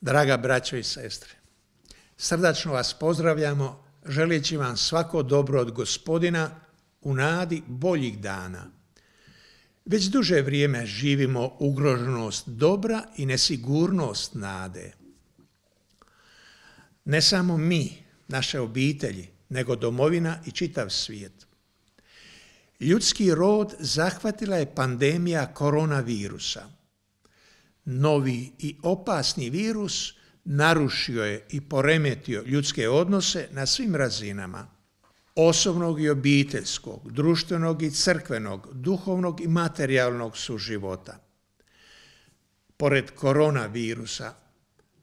Draga braćo i sestre, srdačno vas pozdravljamo želeći vam svako dobro od gospodina u nadi boljih dana. Već duže vrijeme živimo ugroženost dobra i nesigurnost nade. Ne samo mi, naše obitelji, nego domovina i čitav svijet. Ljudski rod zahvatila je pandemija koronavirusa – novi i opasni virus narušio je i poremetio ljudske odnose na svim razinama, osobnog i obiteljskog, društvenog i crkvenog, duhovnog i materijalnog suživota. Pored koronavirusa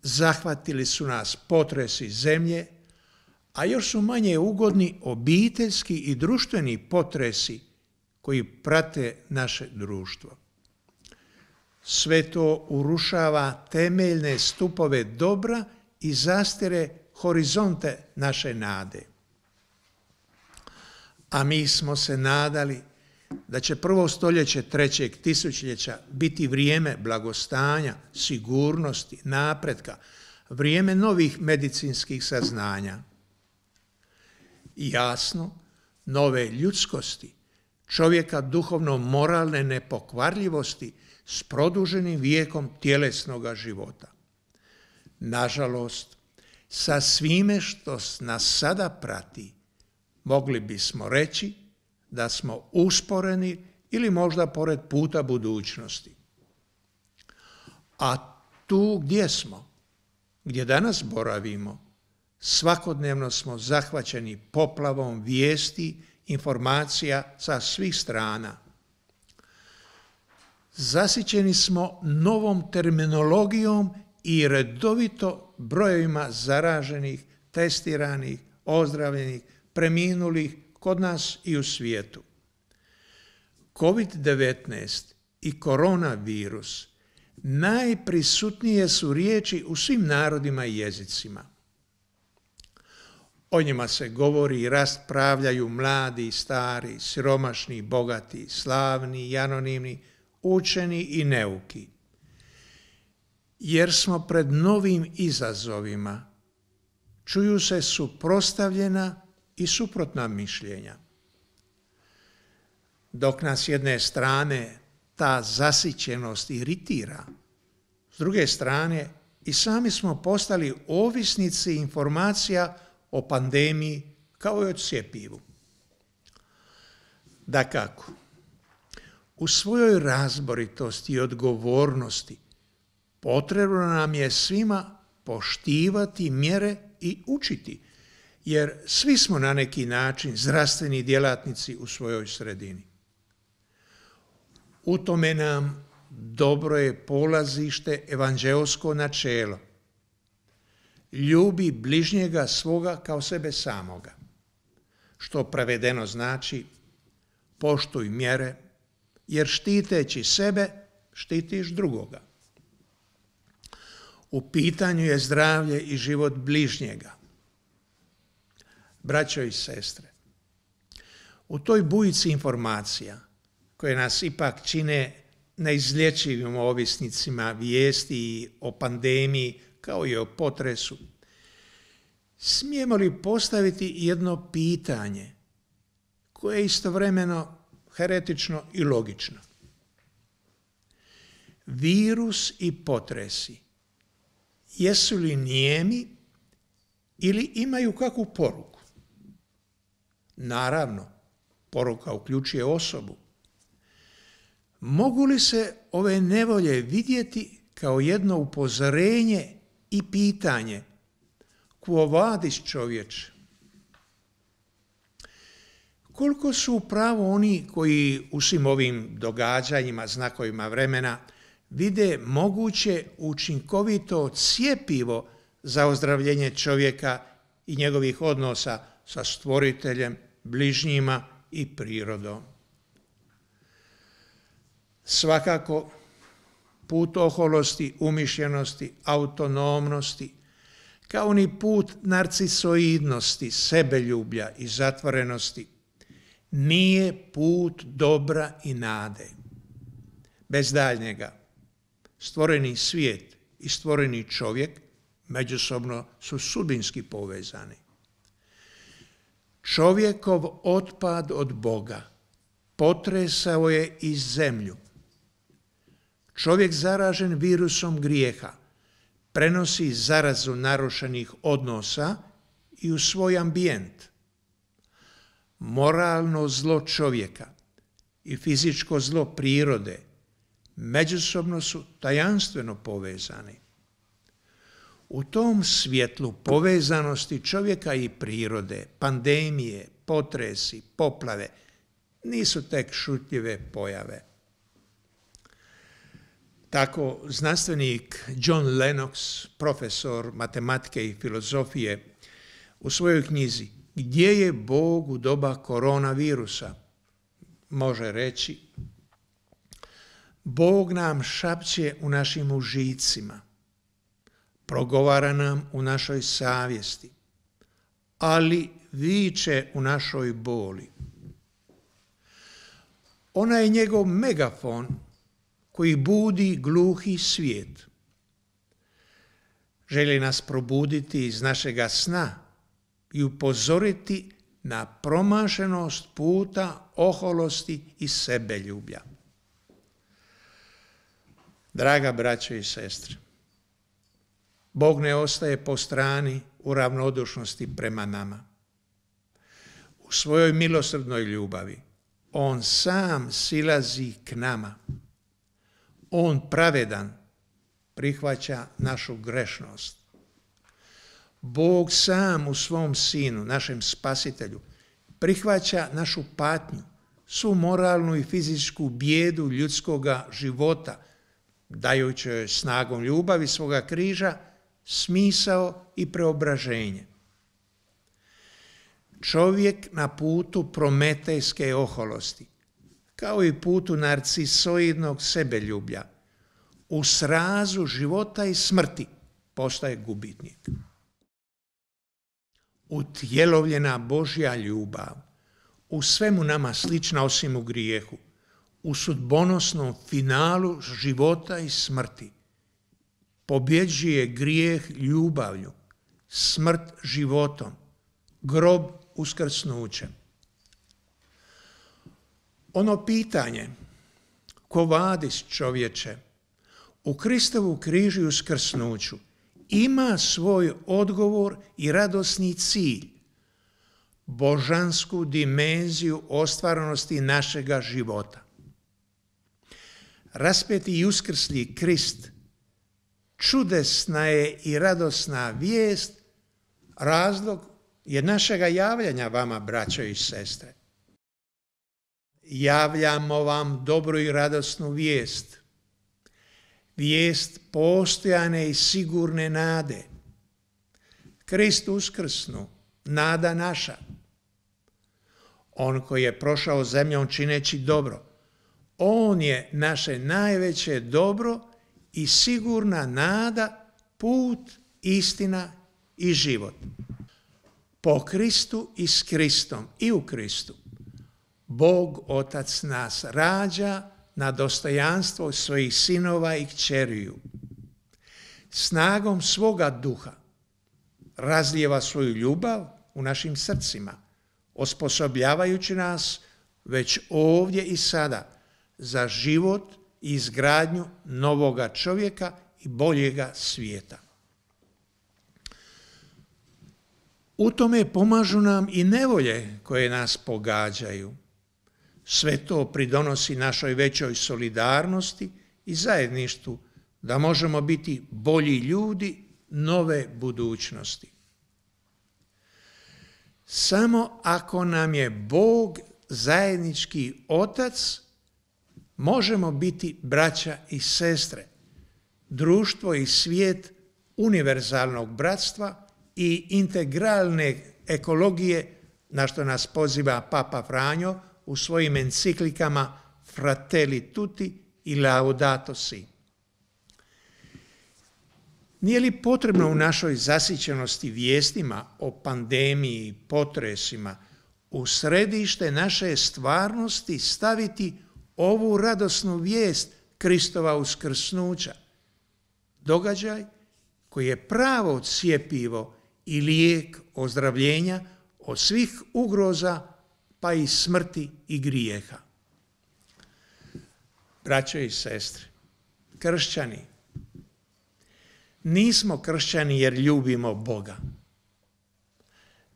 zahvatili su nas potresi zemlje, a još su manje ugodni obiteljski i društveni potresi koji prate naše društvo. Sve to urušava temeljne stupove dobra i zastire horizonte naše nade. A mi smo se nadali da će prvo stoljeće trećeg tisućljeća biti vrijeme blagostanja, sigurnosti, napretka, vrijeme novih medicinskih saznanja. Jasno, nove ljudskosti, čovjeka duhovno-moralne nepokvarljivosti s produženim vijekom tjelesnoga života. Nažalost, sa svime što nas sada prati, mogli bismo reći da smo usporeni ili možda pored puta budućnosti. A tu gdje smo, gdje danas boravimo, svakodnevno smo zahvaćeni poplavom vijesti, informacija sa svih strana zasićeni smo novom terminologijom i redovito brojevima zaraženih, testiranih, ozdravljenih, preminulih kod nas i u svijetu. COVID-19 i koronavirus najprisutnije su riječi u svim narodima i jezicima. O njima se govori i raspravljaju mladi, stari, siromašni, bogati, slavni i anonimni, učeni i neuki. Jer smo pred novim izazovima, čuju se suprostavljena i suprotna mišljenja. Dok nas jedne strane ta zasićenost iritira, s druge strane i sami smo postali ovisnici informacija o pandemiji kao i o cjepivu. kako? U svojoj razboritosti i odgovornosti potrebno nam je svima poštivati mjere i učiti, jer svi smo na neki način zdravstveni djelatnici u svojoj sredini. U tome nam dobro je polazište evanđeosko načelo. Ljubi bližnjega svoga kao sebe samoga, što prevedeno znači poštuj mjere, jer štiteći sebe štitiš drugoga. U pitanju je zdravlje i život bližnjega. Braćo i sestre, u toj bujici informacija koje nas ipak čine neizlječivim ovisnicima vijesti o pandemiji kao i o potresu, smijemo li postaviti jedno pitanje koje istovremeno heretično i logično. Virus i potresi. Jesu li nijemi ili imaju kakvu poruku? Naravno, poruka uključuje osobu. Mogu li se ove nevolje vidjeti kao jedno upozorenje i pitanje? Kuo vadis čovječe? koliko su pravo oni koji u svim ovim događanjima, znakovima vremena, vide moguće učinkovito cijepivo za ozdravljenje čovjeka i njegovih odnosa sa stvoriteljem, bližnjima i prirodom. Svakako, put oholosti, umišljenosti, autonomnosti, kao ni put narcisoidnosti, sebeljublja i zatvorenosti nije put dobra i nade. Bez daljnjega, stvoreni svijet i stvoreni čovjek međusobno su sudbinski povezani. Čovjekov otpad od Boga potresao je i zemlju. Čovjek zaražen virusom grijeha prenosi zarazu narušenih odnosa i u svoj ambijent – moralno zlo čovjeka i fizičko zlo prirode međusobno su tajanstveno povezani. U tom svjetlu povezanosti čovjeka i prirode, pandemije, potresi, poplave nisu tek šutljive pojave. Tako znanstvenik John Lennox, profesor matematike i filozofije, u svojoj knjizi gdje je Bog u doba koronavirusa? Može reći, Bog nam šapće u našim užicima, progovara nam u našoj savjesti, ali viče u našoj boli. Ona je njegov megafon koji budi gluhi svijet. Želi nas probuditi iz našega sna, i upozoriti na promašenost puta oholosti i sebeljublja. Draga braće i sestre, Bog ne ostaje po strani u ravnodušnosti prema nama. U svojoj milosrdnoj ljubavi On sam silazi k nama. On pravedan prihvaća našu grešnost Bog sam u svom sinu, našem spasitelju, prihvaća našu patnju, svu moralnu i fizičku bijedu ljudskoga života, dajući joj snagom ljubavi svoga križa, smisao i preobraženje. Čovjek na putu prometejske oholosti, kao i putu narcisoidnog sebeljublja, u srazu života i smrti postaje gubitnik utjelovljena Božja ljubav, u svemu nama slična osim u grijehu, u sudbonosnom finalu života i smrti. Pobjeđuje grijeh ljubavlju, smrt životom, grob uskrsnućem. Ono pitanje, ko vadis čovječe, u Kristovu križi i uskrsnuću, ima svoj odgovor i radosni cilj, božansku dimenziju ostvarnosti našega života. Raspeti i uskrsli Krist, čudesna je i radosna vijest, razlog je našega javljanja vama, braćo i sestre. Javljamo vam dobru i radosnu vijest – vijest postojane i sigurne nade. Krist uskrsnu, nada naša. On koji je prošao zemljom čineći dobro, on je naše najveće dobro i sigurna nada, put, istina i život. Po Kristu i s Kristom i u Kristu. Bog Otac nas rađa, na dostojanstvo svojih sinova i kćeriju. Snagom svoga duha razlijeva svoju ljubav u našim srcima, osposobljavajući nas već ovdje i sada za život i izgradnju novoga čovjeka i boljega svijeta. U tome pomažu nam i nevolje koje nas pogađaju – sve to pridonosi našoj većoj solidarnosti i zajedništvu da možemo biti bolji ljudi nove budućnosti. Samo ako nam je Bog zajednički otac, možemo biti braća i sestre, društvo i svijet univerzalnog bratstva i integralne ekologije, na što nas poziva Papa Franjo u svojim enciklikama Fratelli tutti i Laudato si. Nije li potrebno u našoj zasićenosti vijestima o pandemiji, potresima, u središte naše stvarnosti staviti ovu radosnu vijest Kristova uskrsnuća? Događaj koji je pravo cijepivo i lijek ozdravljenja od svih ugroza pa i smrti i grijeha. Braćo i sestre, kršćani, nismo kršćani jer ljubimo Boga,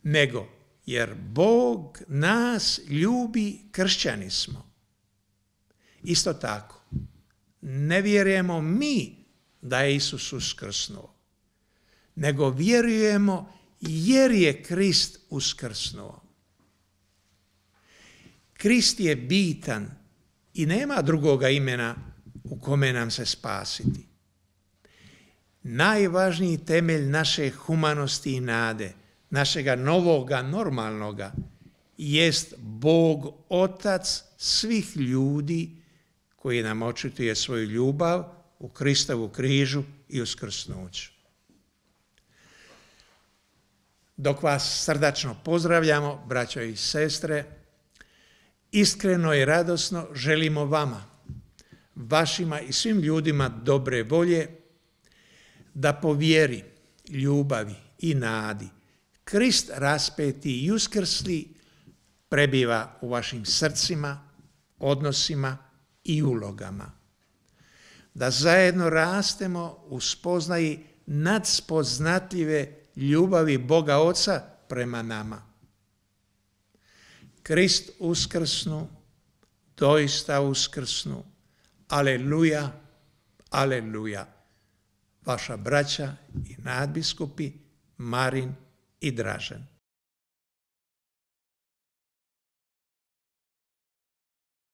nego jer Bog nas ljubi, kršćani smo. Isto tako, ne vjerujemo mi da je Isus uskrsnuo, nego vjerujemo jer je Krist uskrsnuo. Krist je bitan i nema drugoga imena u kome nam se spasiti. Najvažniji temelj naše humanosti i nade, našega novoga, normalnoga, jest Bog Otac svih ljudi koji nam očituje svoju ljubav u Kristovu križu i uskrsnuću. Dok vas srdačno pozdravljamo, braćo i sestre, Iskreno i radosno želimo vama, vašima i svim ljudima dobre volje, da po vjeri, ljubavi i nadi Krist raspeti i uskrsli prebiva u vašim srcima, odnosima i ulogama. Da zajedno rastemo u spoznaji nadspoznatljive ljubavi Boga Oca prema nama Krist uskrsnu, doista uskrsnu. Aleluja, aleluja. Vaša braća i nadbiskupi Marin i Dražen.